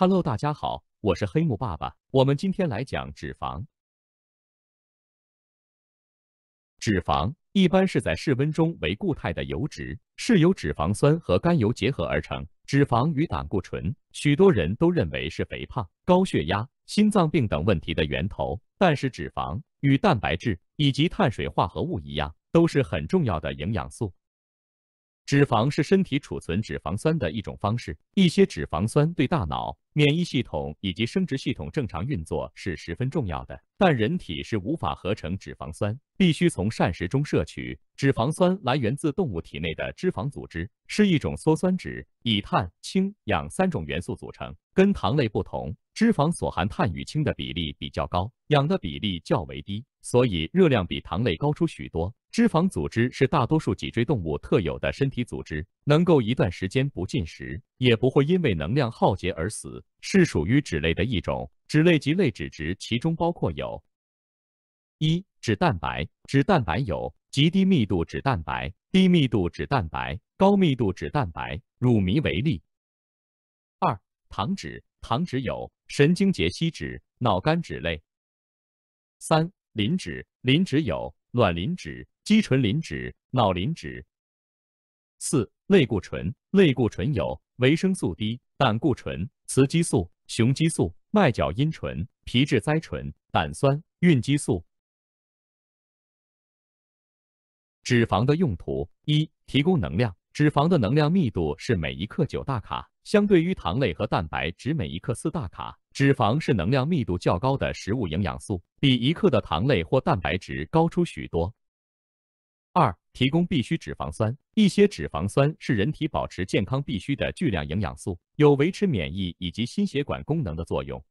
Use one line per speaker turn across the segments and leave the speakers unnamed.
Hello，大家好，我是黑木爸爸。我们今天来讲脂肪。脂肪一般是在室温中为固态的油脂，是由脂肪酸和甘油结合而成。脂肪与胆固醇，许多人都认为是肥胖、高血压、心脏病等问题的源头。但是，脂肪与蛋白质以及碳水化合物一样，都是很重要的营养素。脂肪是身体储存脂肪酸的一种方式。一些脂肪酸对大脑、免疫系统以及生殖系统正常运作是十分重要的。但人体是无法合成脂肪酸，必须从膳食中摄取。脂肪酸来源自动物体内的脂肪组织，是一种羧酸酯，以碳、氢、氧三种元素组成，跟糖类不同。脂肪所含碳与氢的比例比较高，氧的比例较为低，所以热量比糖类高出许多。脂肪组织是大多数脊椎动物特有的身体组织，能够一段时间不进食，也不会因为能量耗竭而死，是属于脂类的一种。脂类及类脂质其中包括有：一、脂蛋白，脂蛋白有极低密度脂蛋白、低密度脂蛋白、高密度脂蛋白，乳糜为例；二、糖脂，糖脂有。神经节吸脂、脑干脂类；三、磷脂，磷脂有卵磷脂、肌醇磷脂、脑磷脂；四、类固醇，类固醇有维生素 D、胆固醇、雌激素、雄激素、麦角因醇、皮质甾醇、胆酸、孕激素。脂肪的用途：一、提供能量，脂肪的能量密度是每一克九大卡。相对于糖类和蛋白质，每一克四大卡。脂肪是能量密度较高的食物营养素，比一克的糖类或蛋白质高出许多。二、提供必需脂肪酸，一些脂肪酸是人体保持健康必需的巨量营养素，有维持免疫以及心血管功能的作用。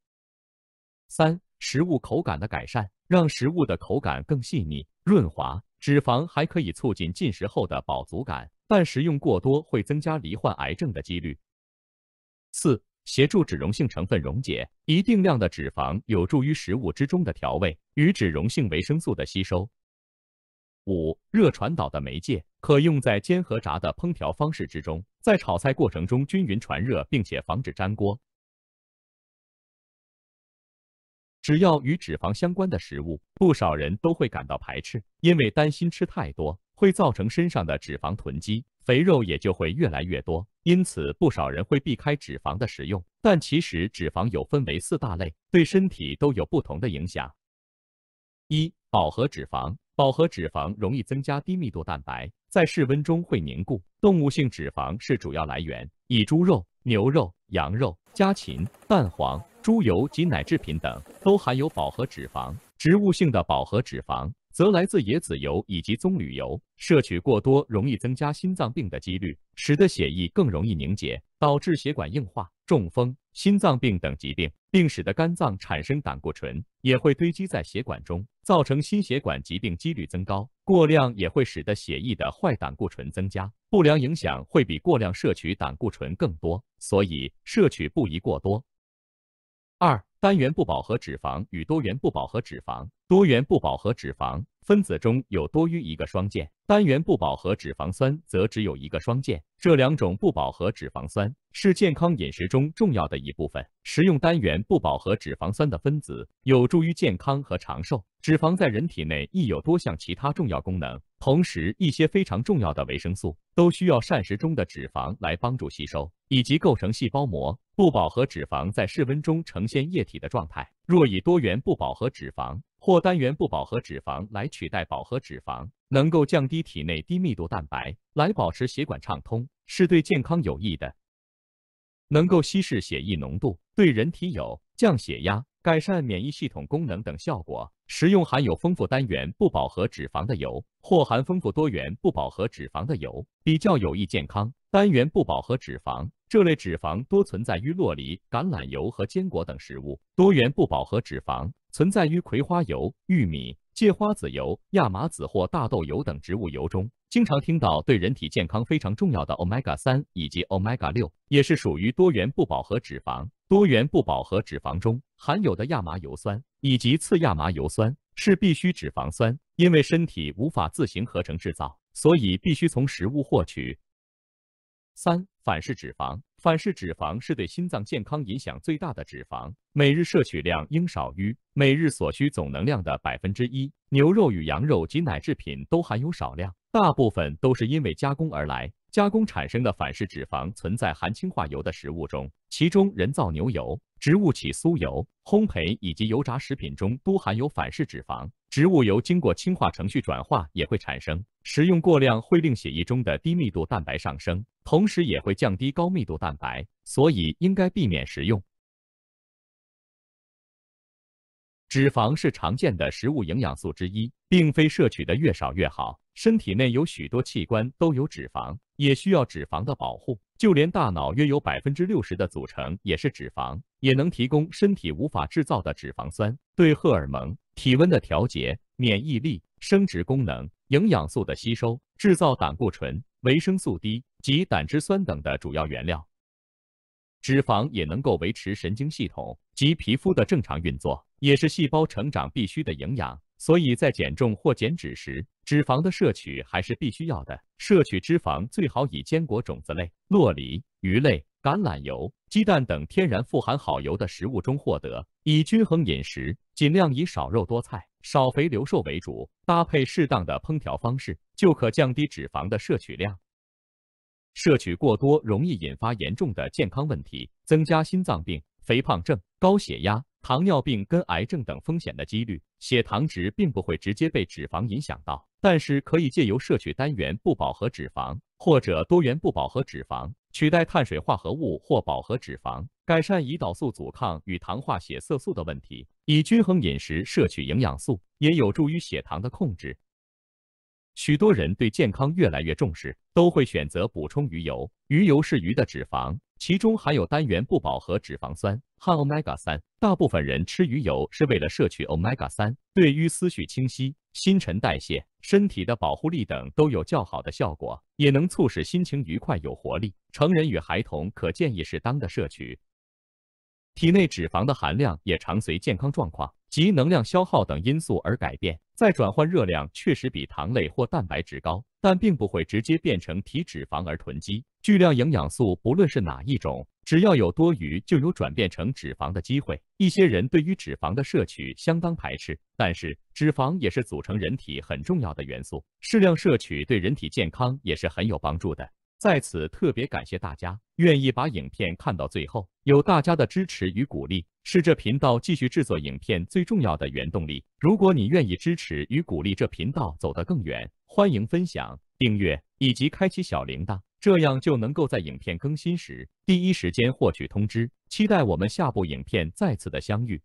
三、食物口感的改善，让食物的口感更细腻、润滑。脂肪还可以促进进食后的饱足感，但食用过多会增加罹患癌症的几率。四、协助脂溶性成分溶解，一定量的脂肪有助于食物之中的调味与脂溶性维生素的吸收。五、热传导的媒介，可用在煎和炸的烹调方式之中，在炒菜过程中均匀传热，并且防止粘锅。只要与脂肪相关的食物，不少人都会感到排斥，因为担心吃太多。会造成身上的脂肪囤积，肥肉也就会越来越多。因此，不少人会避开脂肪的食用，但其实脂肪有分为四大类，对身体都有不同的影响。一、饱和脂肪。饱和脂肪容易增加低密度蛋白，在室温中会凝固。动物性脂肪是主要来源，以猪肉、牛肉、羊肉、家禽、蛋黄、猪油及奶制品等都含有饱和脂肪。植物性的饱和脂肪。则来自椰子油以及棕榈油，摄取过多容易增加心脏病的几率，使得血液更容易凝结，导致血管硬化、中风、心脏病等疾病，并使得肝脏产生胆固醇，也会堆积在血管中，造成心血管疾病几率增高。过量也会使得血液的坏胆固醇增加，不良影响会比过量摄取胆固醇更多，所以摄取不宜过多。二、单元不饱和脂肪与多元不饱和脂肪。多元不饱和脂肪分子中有多于一个双键。单元不饱和脂肪酸则只有一个双键。这两种不饱和脂肪酸是健康饮食中重要的一部分。食用单元不饱和脂肪酸的分子有助于健康和长寿。脂肪在人体内亦有多项其他重要功能，同时一些非常重要的维生素都需要膳食中的脂肪来帮助吸收以及构成细胞膜。不饱和脂肪在室温中呈现液体的状态。若以多元不饱和脂肪或单元不饱和脂肪来取代饱和脂肪。能够降低体内低密度蛋白，来保持血管畅通，是对健康有益的。能够稀释血液浓度，对人体有降血压、改善免疫系统功能等效果。食用含有丰富单元不饱和脂肪的油，或含丰富多元不饱和脂肪的油，比较有益健康。单元不饱和脂肪这类脂肪多存在于洛梨、橄榄油和坚果等食物，多元不饱和脂肪存在于葵花油、玉米。芥花籽油、亚麻籽或大豆油等植物油中，经常听到对人体健康非常重要的 omega 三以及 omega 六，也是属于多元不饱和脂肪。多元不饱和脂肪中含有的亚麻油酸以及次亚麻油酸是必需脂肪酸，因为身体无法自行合成制造，所以必须从食物获取。三反式脂肪。反式脂肪是对心脏健康影响最大的脂肪，每日摄取量应少于每日所需总能量的百分之一。牛肉与羊肉及奶制品都含有少量，大部分都是因为加工而来。加工产生的反式脂肪存在含氢化油的食物中，其中人造牛油、植物起酥油、烘焙以及油炸食品中都含有反式脂肪。植物油经过氢化程序转化也会产生，食用过量会令血液中的低密度蛋白上升。同时也会降低高密度蛋白，所以应该避免食用。脂肪是常见的食物营养素之一，并非摄取的越少越好。身体内有许多器官都有脂肪，也需要脂肪的保护。就连大脑约有百分之六十的组成也是脂肪，也能提供身体无法制造的脂肪酸，对荷尔蒙、体温的调节、免疫力、生殖功能、营养素的吸收、制造胆固醇、维生素 D。及胆汁酸等的主要原料，脂肪也能够维持神经系统及皮肤的正常运作，也是细胞成长必需的营养。所以在减重或减脂时，脂肪的摄取还是必须要的。摄取脂肪最好以坚果、种子类、洛梨、鱼类、橄榄油、鸡蛋等天然富含好油的食物中获得，以均衡饮食，尽量以少肉多菜、少肥留瘦为主，搭配适当的烹调方式，就可降低脂肪的摄取量。摄取过多容易引发严重的健康问题，增加心脏病、肥胖症、高血压、糖尿病跟癌症等风险的几率。血糖值并不会直接被脂肪影响到，但是可以借由摄取单元不饱和脂肪或者多元不饱和脂肪，取代碳水化合物或饱和脂肪，改善胰岛素阻抗与糖化血色素的问题，以均衡饮食摄取营养素，也有助于血糖的控制。许多人对健康越来越重视，都会选择补充鱼油。鱼油是鱼的脂肪，其中含有单元不饱和脂肪酸，和 omega 三。大部分人吃鱼油是为了摄取 omega 三，对于思绪清晰、新陈代谢、身体的保护力等都有较好的效果，也能促使心情愉快、有活力。成人与孩童可建议适当的摄取。体内脂肪的含量也常随健康状况及能量消耗等因素而改变。再转换热量确实比糖类或蛋白质高，但并不会直接变成体脂肪而囤积。巨量营养素不论是哪一种，只要有多余，就有转变成脂肪的机会。一些人对于脂肪的摄取相当排斥，但是脂肪也是组成人体很重要的元素，适量摄取对人体健康也是很有帮助的。在此特别感谢大家愿意把影片看到最后，有大家的支持与鼓励。是这频道继续制作影片最重要的原动力。如果你愿意支持与鼓励这频道走得更远，欢迎分享、订阅以及开启小铃铛，这样就能够在影片更新时第一时间获取通知。期待我们下部影片再次的相遇。